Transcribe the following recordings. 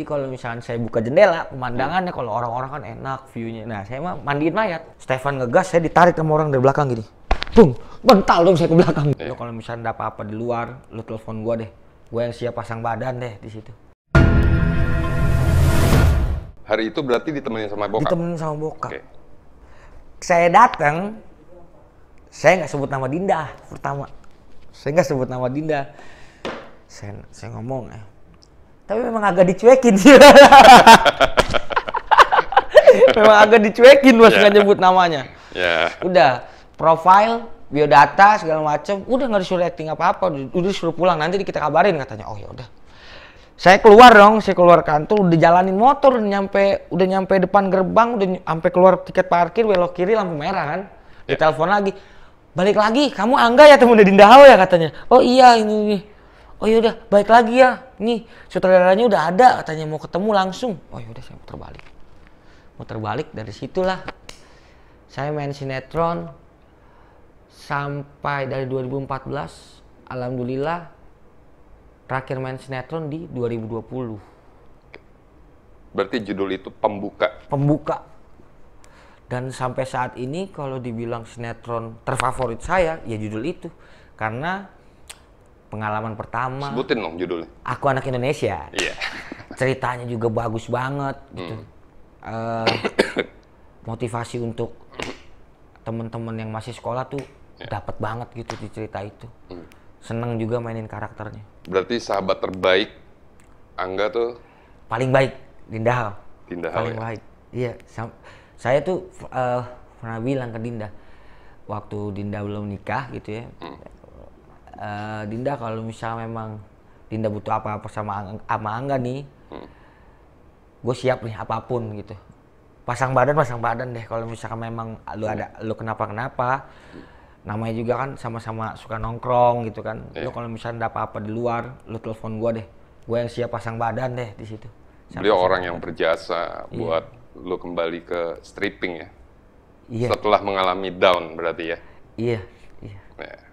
Jadi kalau misalkan saya buka jendela, pemandangannya kalau orang-orang kan enak view-nya. Nah, saya mah mandiin mayat. Stefan ngegas, saya ditarik sama orang dari belakang gini. Bung, bental dong saya ke belakang. Lo kalau misalnya ada apa-apa di luar, lo telepon gua deh. Gue yang siap pasang badan deh di situ. Hari itu berarti ditemenin sama bokap? Ditemenin sama bokap. Okay. Saya datang, saya nggak sebut nama Dinda pertama. Saya nggak sebut nama Dinda. Saya, saya ngomong, eh, tapi memang agak dicuekin sih. memang agak dicuekin mas yeah. nyebut namanya yeah. udah profile biodata segala macam udah nggak disuruh acting apa apa udah disuruh pulang nanti kita kabarin katanya oh ya udah saya keluar dong saya keluar kantor udah jalanin motor udah nyampe udah nyampe depan gerbang udah nyampe keluar tiket parkir belok kiri lampu merah kan yeah. ditelepon ya. lagi balik lagi kamu angga ya temen Dinda Hao ya katanya oh iya ini, ini oh yaudah baik lagi ya nih sutradaranya udah ada katanya mau ketemu langsung oh yaudah saya muter balik muter balik dari situlah saya main sinetron sampai dari 2014 alhamdulillah terakhir main sinetron di 2020 berarti judul itu pembuka pembuka dan sampai saat ini kalau dibilang sinetron terfavorit saya ya judul itu karena pengalaman pertama. Sebutin dong judulnya. Aku anak Indonesia. Iya. Yeah. Ceritanya juga bagus banget gitu. Hmm. Uh, motivasi untuk teman-teman yang masih sekolah tuh yeah. dapat banget gitu di cerita itu. Hmm. Seneng juga mainin karakternya. Berarti sahabat terbaik Angga tuh paling baik Dinda Hal. Dinda Hal. Paling ya? baik. Iya, saya tuh uh, pernah bilang ke Dinda waktu Dinda belum nikah gitu ya. Hmm uh, Dinda kalau misalnya memang Dinda butuh apa-apa sama ama Angga nih, hmm. gue siap nih apapun gitu. Pasang badan, pasang badan deh. Kalau misalkan memang lu ada, lu kenapa kenapa, namanya juga kan sama-sama suka nongkrong gitu kan. Yeah. Lu eh. kalau misalnya ada apa-apa di luar, lu telepon gue deh. Gue yang siap pasang badan deh di situ. Sampai Beliau orang yang berjasa iya. buat lu kembali ke stripping ya. Iya. Setelah mengalami down berarti ya. Iya. Iya. Nah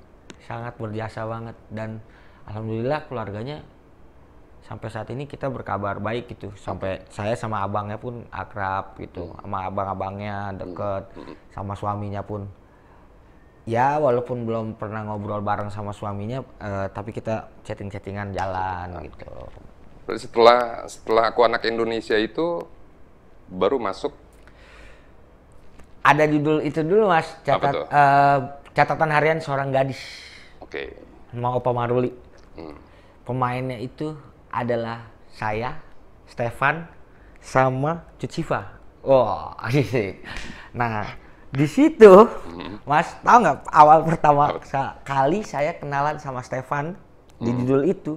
sangat berjasa banget dan alhamdulillah keluarganya sampai saat ini kita berkabar baik gitu sampai hmm. saya sama abangnya pun akrab gitu hmm. sama abang-abangnya deket hmm. hmm. sama suaminya pun ya walaupun belum pernah ngobrol bareng sama suaminya eh, tapi kita chatting-chattingan jalan gitu setelah setelah aku anak Indonesia itu baru masuk ada judul itu dulu mas catat uh, catatan harian seorang gadis Oke. Okay. Mau Maruli. Hmm. Pemainnya itu adalah saya, Stefan, sama Cuciva. Wah, wow, Nah, di situ, hmm. Mas, tahu nggak awal pertama kali saya kenalan sama Stefan hmm. di judul itu.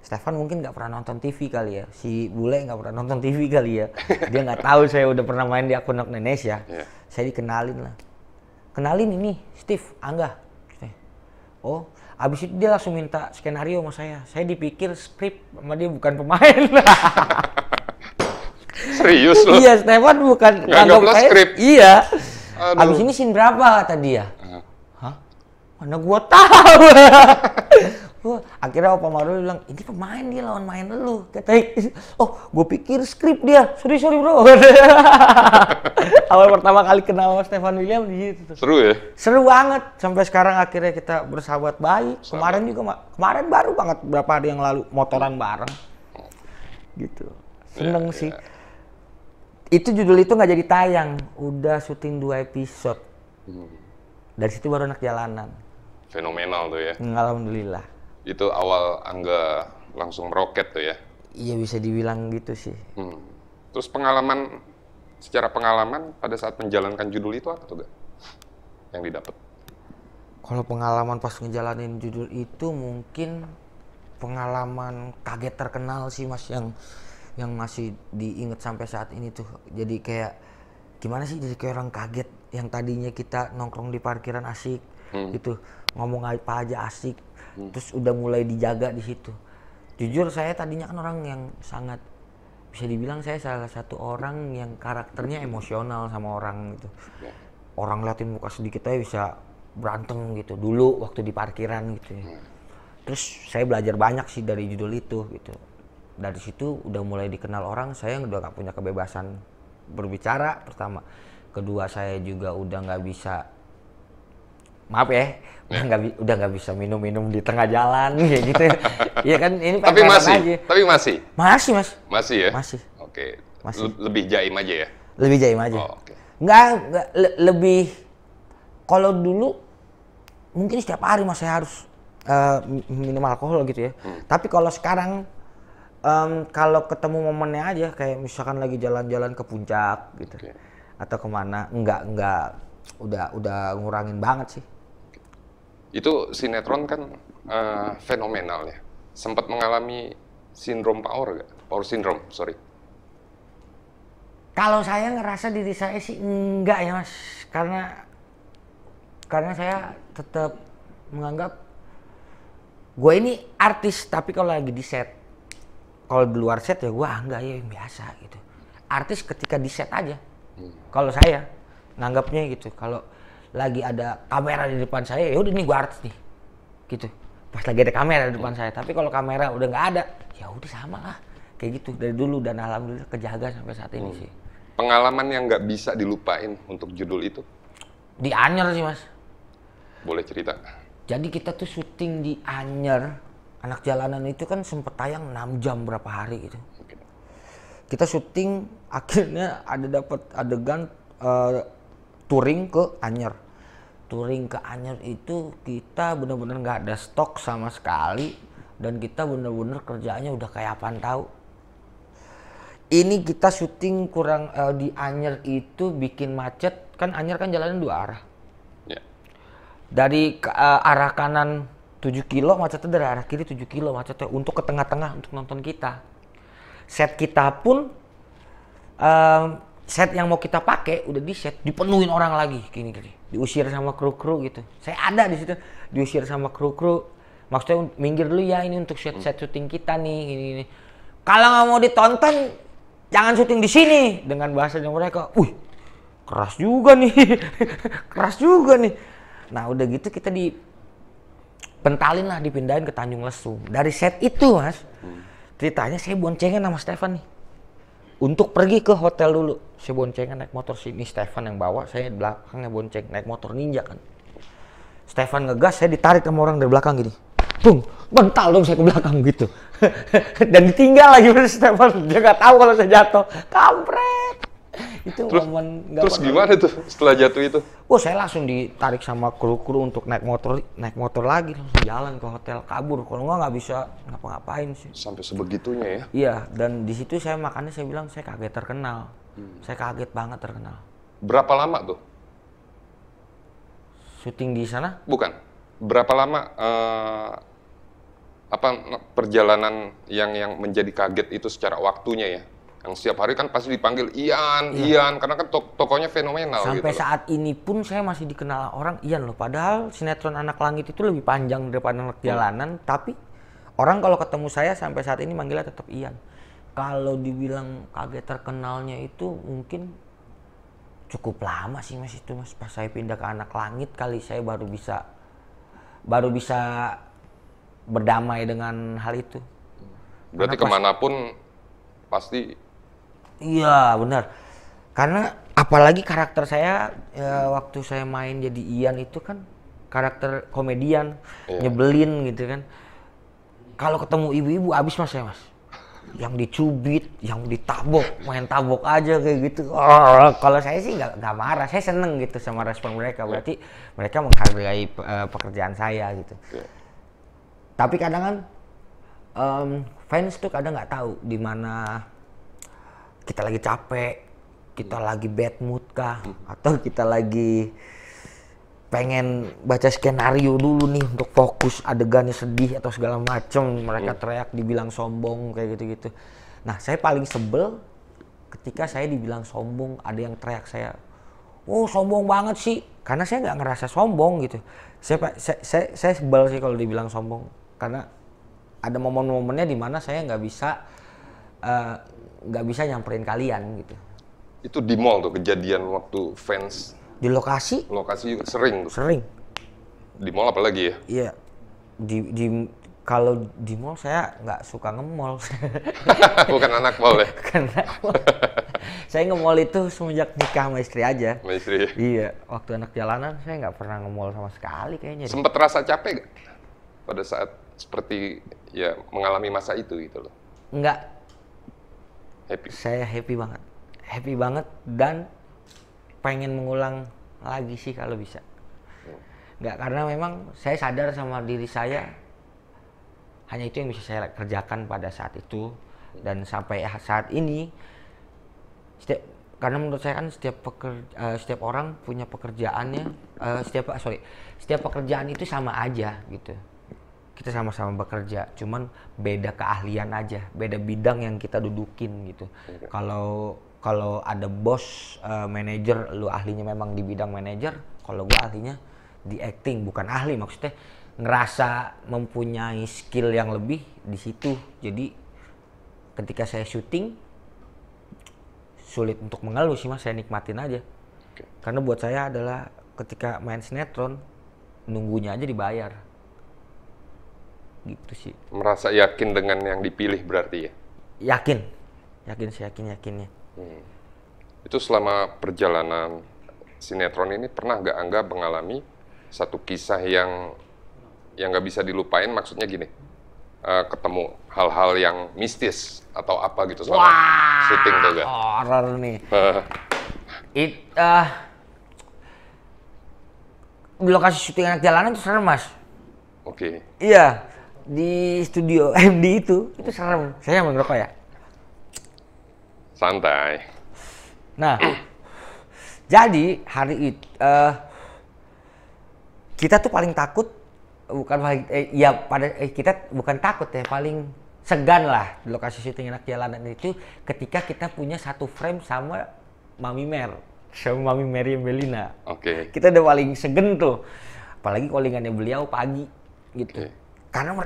Stefan mungkin nggak pernah nonton TV kali ya, si bule nggak pernah nonton TV kali ya, dia nggak tahu saya udah pernah main di akun Indonesia. Ya. Yeah. Saya dikenalin lah, kenalin ini Steve Angga, oh abis itu dia langsung minta skenario sama saya saya dipikir script sama dia bukan pemain serius loh iya Stefan bukan nganggap saya script. iya Aduh. abis ini scene berapa tadi ya hah mana gua tahu Wah, oh, akhirnya Opa Mario bilang, ini pemain dia lawan main lu. Kata, oh gue pikir skrip dia. Sorry, sorry bro. Awal pertama kali kenal sama Stefan William di situ. Seru ya? Seru banget. Sampai sekarang akhirnya kita bersahabat baik. Sama. Kemarin juga, kemarin baru banget berapa hari yang lalu motoran bareng. Gitu. Seneng yeah, sih. Yeah. Itu judul itu nggak jadi tayang. Udah syuting dua episode. Hmm. Dari situ baru anak jalanan. Fenomenal tuh ya. Alhamdulillah itu awal Angga langsung meroket tuh ya? Iya bisa dibilang gitu sih. Hmm. Terus pengalaman secara pengalaman pada saat menjalankan judul itu apa tuh gak? Yang didapat? Kalau pengalaman pas ngejalanin judul itu mungkin pengalaman kaget terkenal sih mas yang yang masih diinget sampai saat ini tuh. Jadi kayak gimana sih jadi kayak orang kaget yang tadinya kita nongkrong di parkiran asik hmm. gitu ngomong apa aja asik hmm. terus udah mulai dijaga di situ jujur saya tadinya kan orang yang sangat bisa dibilang saya salah satu orang yang karakternya emosional sama orang gitu ya. orang liatin muka sedikit aja bisa berantem gitu dulu waktu di parkiran gitu ya. Hmm. terus saya belajar banyak sih dari judul itu gitu dari situ udah mulai dikenal orang saya udah nggak punya kebebasan berbicara pertama kedua saya juga udah nggak bisa maaf ya, ya udah nggak udah nggak bisa minum-minum di tengah jalan kayak gitu ya iya kan ini tapi masih aja. tapi masih masih mas masih ya masih oke masih. lebih jaim aja ya lebih jaim aja oh, okay. nggak, nggak le lebih kalau dulu mungkin setiap hari mas saya harus uh, minum alkohol gitu ya hmm. tapi kalau sekarang um, kalau ketemu momennya aja kayak misalkan lagi jalan-jalan ke puncak gitu okay. atau kemana nggak nggak udah udah ngurangin banget sih itu sinetron kan uh, eh, fenomenal ya. Sempat mengalami sindrom power gak? Power syndrome, sorry. Kalau saya ngerasa diri saya sih enggak ya mas, karena karena saya tetap menganggap gue ini artis tapi kalau lagi di set kalau di luar set ya gue ah, enggak ya yang biasa gitu artis ketika di set aja hmm. kalau saya nanggapnya gitu kalau lagi ada kamera di depan saya ya udah ini gue artis nih gitu pas lagi ada kamera di depan saya tapi kalau kamera udah nggak ada ya udah sama lah kayak gitu dari dulu dan alhamdulillah kejaga sampai saat ini hmm. sih pengalaman yang nggak bisa dilupain untuk judul itu di Anyer sih mas boleh cerita jadi kita tuh syuting di Anyer anak jalanan itu kan sempet tayang 6 jam berapa hari gitu kita syuting akhirnya ada dapat adegan uh, touring ke Anyer touring ke Anyer itu kita benar-benar nggak ada stok sama sekali dan kita benar-benar kerjaannya udah kayak apa tahu ini kita syuting kurang uh, di Anyer itu bikin macet kan Anyer kan jalannya dua arah ya. dari uh, arah kanan 7 kilo macetnya dari arah kiri 7 kilo macetnya untuk ke tengah-tengah untuk nonton kita set kita pun um, set yang mau kita pakai udah di set dipenuhin orang lagi gini gini diusir sama kru kru gitu saya ada di situ diusir sama kru kru maksudnya minggir dulu ya ini untuk set set syuting kita nih gini gini kalau nggak mau ditonton jangan syuting di sini dengan bahasa yang mereka uh keras juga nih keras juga nih nah udah gitu kita di pentalin lah dipindahin ke Tanjung Lesung dari set itu mas hmm. ceritanya saya boncengin sama Stefan nih untuk pergi ke hotel dulu saya boncengan naik motor sini Stefan yang bawa saya di belakangnya bonceng naik motor ninja kan Stefan ngegas saya ditarik sama orang dari belakang gini bung mental dong saya ke belakang gitu dan ditinggal lagi bener Stefan dia nggak tahu kalau saya jatuh kampret itu terus, momen terus gimana itu setelah jatuh itu oh saya langsung ditarik sama kru-kru untuk naik motor naik motor lagi langsung jalan ke hotel kabur kalau nggak nggak bisa ngapa-ngapain sih sampai sebegitunya ya iya dan di situ saya makannya saya bilang saya kaget terkenal Hmm. Saya kaget banget terkenal. Berapa lama tuh? Syuting di sana? Bukan. Berapa lama uh, apa perjalanan yang yang menjadi kaget itu secara waktunya ya? yang setiap hari kan pasti dipanggil Ian, iya. Ian, karena kan tok tokonya fenomenal. Sampai gitu saat ini pun saya masih dikenal orang Ian loh. Padahal sinetron Anak Langit itu lebih panjang daripada Anak hmm. Jalanan, hmm. tapi orang kalau ketemu saya sampai saat ini manggilnya tetap Ian kalau dibilang kaget terkenalnya itu mungkin cukup lama sih mas itu mas pas saya pindah ke anak langit kali saya baru bisa baru bisa berdamai dengan hal itu berarti karena kemanapun pasti iya benar karena apalagi karakter saya ya, waktu saya main jadi Ian itu kan karakter komedian iya. nyebelin gitu kan kalau ketemu ibu-ibu abis mas ya mas yang dicubit, yang ditabok, main tabok aja kayak gitu. Oh, kalau saya sih nggak nggak marah, saya seneng gitu sama respon mereka. Ya. Berarti mereka menghargai pe eh, pekerjaan saya gitu. Ya. Tapi kadang kan um, fans tuh kadang nggak tahu di mana kita lagi capek, kita hmm. lagi bad mood kah, atau kita lagi pengen baca skenario dulu nih untuk fokus adegannya sedih atau segala macem mereka iya. teriak dibilang sombong kayak gitu-gitu nah saya paling sebel ketika saya dibilang sombong ada yang teriak saya oh sombong banget sih karena saya nggak ngerasa sombong gitu saya saya saya, saya sebel sih kalau dibilang sombong karena ada momen-momennya di mana saya nggak bisa eh, nggak uh, bisa nyamperin kalian gitu itu di mall tuh kejadian waktu fans di lokasi? Lokasi sering. Sering. Di mall apalagi ya? Iya. Di di kalau di mall saya nggak suka nge mall. Bukan anak mall ya? Bukan anak mall. saya ngemol itu semenjak nikah sama istri aja. Sama istri ya? Iya. Waktu anak jalanan saya nggak pernah nge mall sama sekali kayaknya. Sempet rasa capek gak? Pada saat seperti ya mengalami masa itu gitu loh. Nggak. Happy? Saya happy banget. Happy banget dan pengen mengulang lagi sih kalau bisa nggak karena memang saya sadar sama diri saya hanya itu yang bisa saya kerjakan pada saat itu dan sampai saat ini setiap karena menurut saya kan setiap pekerja, uh, eh, setiap orang punya pekerjaannya uh, setiap ah, sorry setiap pekerjaan itu sama aja gitu kita sama-sama bekerja cuman beda keahlian aja beda bidang yang kita dudukin gitu kalau kalau ada bos uh, eh, manajer lu ahlinya memang di bidang manajer kalau gue ahlinya di acting bukan ahli maksudnya ngerasa mempunyai skill yang lebih di situ jadi ketika saya syuting sulit untuk mengeluh sih mas saya nikmatin aja karena buat saya adalah ketika main sinetron nunggunya aja dibayar gitu sih merasa yakin dengan yang dipilih berarti ya yakin yakin sih yakin yakinnya Hmm. Itu selama perjalanan sinetron ini pernah nggak Angga mengalami satu kisah yang yang nggak bisa dilupain? Maksudnya gini, uh, ketemu hal-hal yang mistis atau apa gitu selama Wah, syuting tuh gak? Horror nih. It, uh, lokasi syuting anak jalanan itu serem mas. Oke. Okay. Iya di studio MD itu itu serem. Saya mau ngerokok ya. Santai. Nah, jadi hari itu uh, eh, kita tuh paling takut bukan eh, ya pada eh, kita bukan takut ya paling segan lah di lokasi syuting anak jalanan itu ketika kita punya satu frame sama Mami Mer sama Mami Mary Melina. Oke. Okay. Kita udah paling segen tuh. Apalagi callingannya beliau pagi gitu. Okay. Karena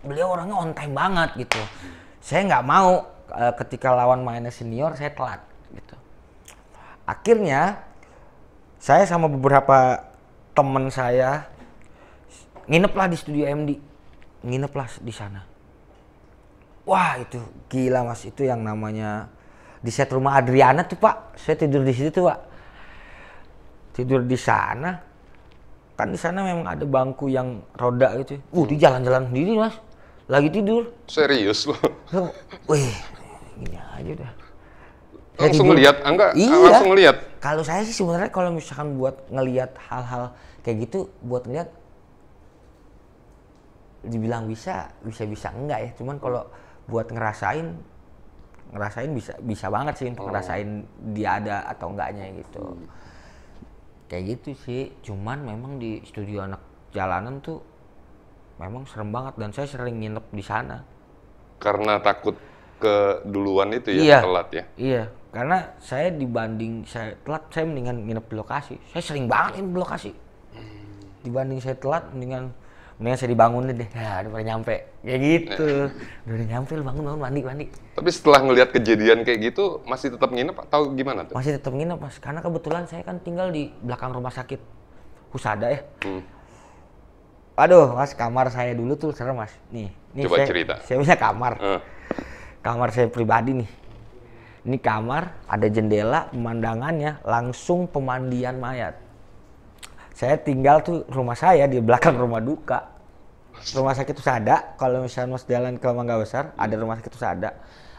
beliau orangnya on time banget gitu. Saya nggak mau Eh, ketika lawan mainnya senior saya telat gitu. Akhirnya saya sama beberapa teman saya ngineplah di studio MD. Ngineplah di sana. Wah, itu gila Mas, itu yang namanya di set rumah Adriana tuh, Pak. Saya tidur di situ tuh, Pak. Tidur di sana. Kan di sana memang ada bangku yang roda gitu. Uh, di jalan-jalan sendiri, Mas lagi tidur. Serius lo? Wih, gini aja udah. langsung ngelihat, enggak? Iya. Langsung ngelihat. Kalau saya sih sebenarnya kalau misalkan buat ngelihat hal-hal kayak gitu, buat ngelihat dibilang bisa, bisa-bisa enggak ya. Cuman kalau buat ngerasain ngerasain bisa bisa banget sih untuk oh. ngerasain dia ada atau enggaknya gitu. Hmm. Kayak gitu sih. Cuman memang di studio anak jalanan tuh memang serem banget dan saya sering nginep di sana karena takut ke duluan itu ya iya, telat ya iya karena saya dibanding saya telat saya mendingan nginep di lokasi saya sering banget nginep di lokasi dibanding saya telat mendingan mendingan saya dibangunin deh ya udah pada nyampe kayak gitu eh. udah, udah nyampe bangun bangun mandi mandi tapi setelah ngelihat kejadian kayak gitu masih tetap nginep atau gimana tuh masih tetap nginep mas karena kebetulan saya kan tinggal di belakang rumah sakit husada ya hmm aduh mas kamar saya dulu tuh serem mas nih nih Coba saya, cerita. saya punya kamar uh. kamar saya pribadi nih ini kamar ada jendela pemandangannya langsung pemandian mayat saya tinggal tuh rumah saya di belakang rumah duka rumah sakit itu ada kalau misalnya mas jalan ke Mangga Besar ada rumah sakit itu ada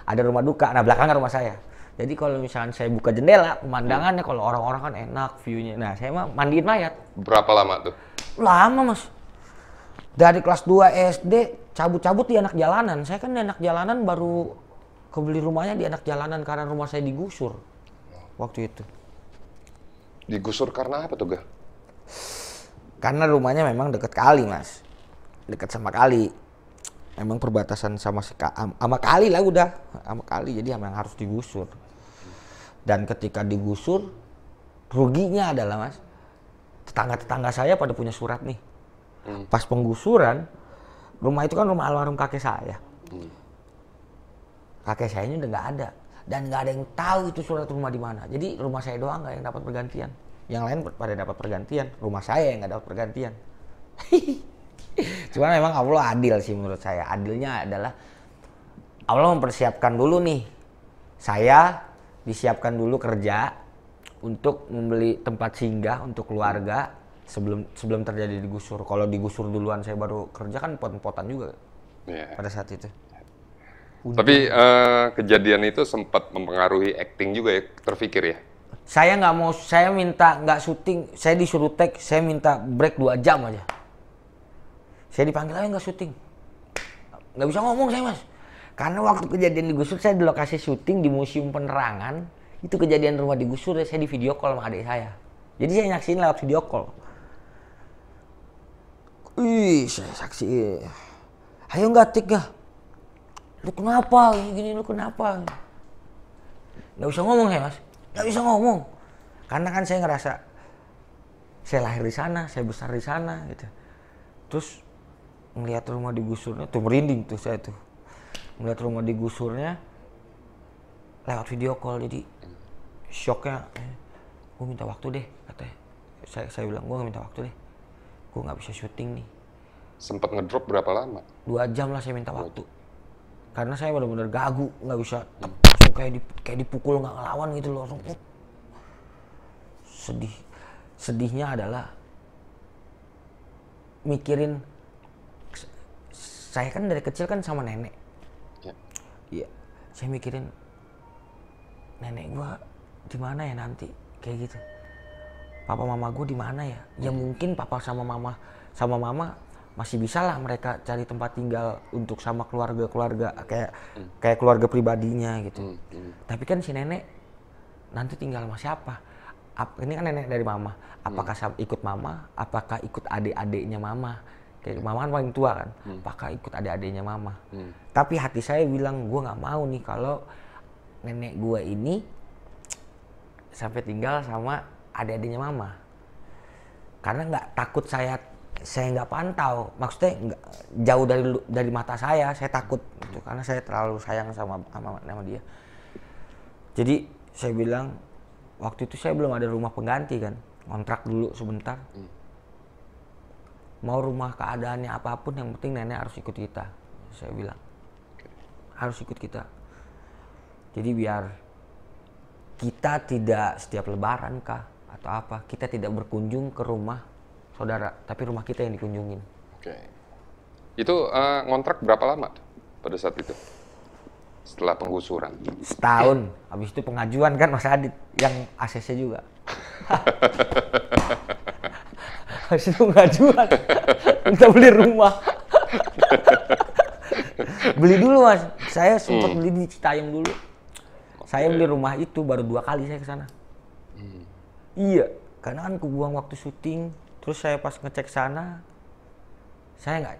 ada rumah duka nah belakangnya rumah saya jadi kalau misalnya saya buka jendela pemandangannya hmm. kalau orang-orang kan enak view-nya. nah saya mah mandiin mayat berapa lama tuh lama mas dari kelas 2 SD cabut-cabut di anak jalanan saya kan di anak jalanan baru kebeli rumahnya di anak jalanan karena rumah saya digusur waktu itu digusur karena apa tuh gak karena rumahnya memang deket kali mas deket sama kali emang perbatasan sama si sama kali lah udah sama kali jadi emang harus digusur dan ketika digusur ruginya adalah mas tetangga tetangga saya pada punya surat nih Hmm. Pas penggusuran, rumah itu kan rumah almarhum kakek saya. Hmm. Kakek saya ini udah nggak ada dan nggak ada yang tahu itu surat rumah di mana. Jadi rumah saya doang nggak yang dapat pergantian. Yang lain pada dapat pergantian, rumah saya yang nggak dapat pergantian. Cuman memang Allah adil sih menurut saya. Adilnya adalah Allah mempersiapkan dulu nih. Saya disiapkan dulu kerja untuk membeli tempat singgah untuk keluarga sebelum sebelum terjadi digusur. Kalau digusur duluan saya baru kerja kan pot-potan juga yeah. pada saat itu. Untung. Tapi uh, kejadian itu sempat mempengaruhi acting juga ya, terpikir ya. Saya nggak mau, saya minta nggak syuting, saya disuruh take, saya minta break dua jam aja. Saya dipanggil aja nggak syuting, nggak bisa ngomong saya mas. Karena waktu kejadian digusur saya di lokasi syuting di Museum Penerangan, itu kejadian rumah digusur ya, saya di video call sama adik saya. Jadi saya nyaksiin lewat video call ih saksi ayo tik ya. lu kenapa gini lu kenapa nggak usah ngomong ya mas nggak usah ngomong karena kan saya ngerasa saya lahir di sana saya besar di sana gitu terus melihat rumah digusurnya tuh merinding tuh saya tuh melihat rumah digusurnya lewat video call jadi shocknya eh, gue minta waktu deh katanya saya, saya bilang gue minta waktu deh gue nggak bisa syuting nih sempet ngedrop berapa lama dua jam lah saya minta dua. waktu karena saya benar-benar gagu nggak bisa hmm. langsung kayak di, kayak dipukul nggak ngelawan gitu loh langsung sedih sedihnya adalah mikirin saya kan dari kecil kan sama nenek ya iya. saya mikirin nenek gua di ya nanti kayak gitu papa mama gue di mana ya ya hmm. mungkin papa sama mama sama mama masih bisa lah mereka cari tempat tinggal untuk sama keluarga keluarga kayak hmm. kayak keluarga pribadinya gitu hmm. Hmm. tapi kan si nenek nanti tinggal sama siapa Ap, ini kan nenek dari mama apakah hmm. ikut mama apakah ikut adik-adiknya mama kayak hmm. mama kan paling tua kan hmm. apakah ikut adik-adiknya mama hmm. tapi hati saya bilang gue nggak mau nih kalau nenek gue ini sampai tinggal sama adik-adiknya mama karena nggak takut saya saya nggak pantau maksudnya nggak jauh dari dari mata saya saya takut gitu, karena saya terlalu sayang sama sama, sama dia jadi saya bilang waktu itu saya belum ada rumah pengganti kan kontrak dulu sebentar hmm. mau rumah keadaannya apapun yang penting nenek harus ikut kita saya bilang harus ikut kita jadi biar kita tidak setiap lebaran kah atau apa kita tidak berkunjung ke rumah saudara tapi rumah kita yang dikunjungin oke okay. itu uh, ngontrak berapa lama pada saat itu setelah penggusuran setahun habis itu pengajuan kan Mas Adit yang ACC juga habis itu pengajuan minta beli rumah beli dulu mas saya sempat hmm. beli di Citayam dulu saya beli rumah itu baru dua kali saya ke sana iya karena kan kebuang waktu syuting terus saya pas ngecek sana saya nggak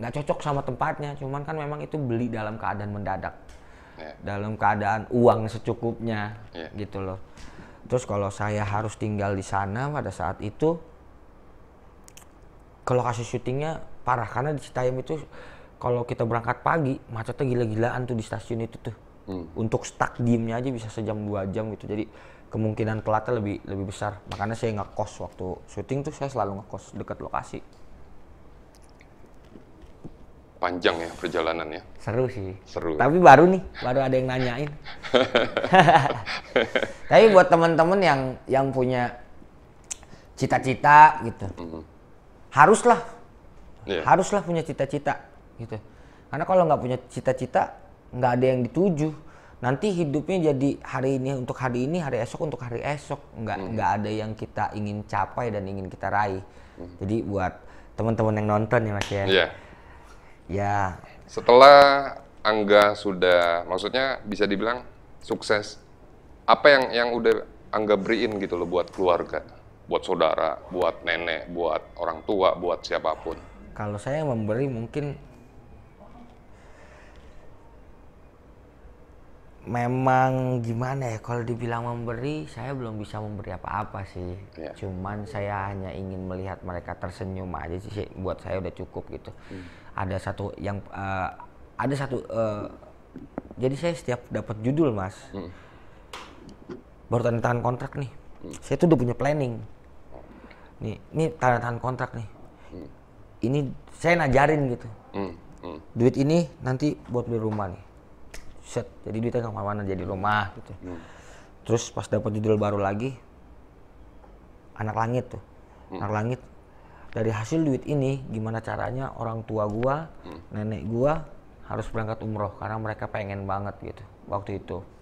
nggak cocok sama tempatnya cuman kan memang itu beli dalam keadaan mendadak yeah. dalam keadaan uang secukupnya yeah. gitu loh terus kalau saya harus tinggal di sana pada saat itu ke lokasi syutingnya parah karena di Citayam itu kalau kita berangkat pagi macetnya gila-gilaan tuh di stasiun itu tuh Hmm. untuk stuck diemnya aja bisa sejam dua jam gitu jadi kemungkinan telatnya lebih lebih besar makanya saya kos waktu syuting tuh saya selalu ngekos dekat lokasi panjang ya perjalanannya seru sih seru ya. tapi baru nih baru ada yang nanyain tapi buat teman-teman yang yang punya cita-cita gitu mm -hmm. haruslah yeah. haruslah punya cita-cita gitu karena kalau nggak punya cita-cita nggak ada yang dituju nanti hidupnya jadi hari ini untuk hari ini hari esok untuk hari esok nggak hmm. nggak ada yang kita ingin capai dan ingin kita raih hmm. jadi buat teman-teman yang nonton ya mas ya yeah. ya setelah Angga sudah maksudnya bisa dibilang sukses apa yang yang udah Angga beriin gitu loh buat keluarga buat saudara buat nenek buat orang tua buat siapapun kalau saya memberi mungkin memang gimana ya kalau dibilang memberi saya belum bisa memberi apa-apa sih yeah. cuman saya hanya ingin melihat mereka tersenyum aja sih buat saya udah cukup gitu hmm. ada satu yang uh, ada satu uh, jadi saya setiap dapat judul mas hmm. baru tanda tangan kontrak nih hmm. saya tuh udah punya planning nih ini tanda tangan kontrak nih hmm. ini saya najarin gitu hmm. Hmm. duit ini nanti buat beli rumah nih set jadi duitnya kemana-mana jadi rumah gitu hmm. terus pas dapat judul baru lagi anak langit tuh hmm. anak langit dari hasil duit ini gimana caranya orang tua gua hmm. nenek gua harus berangkat umroh karena mereka pengen banget gitu waktu itu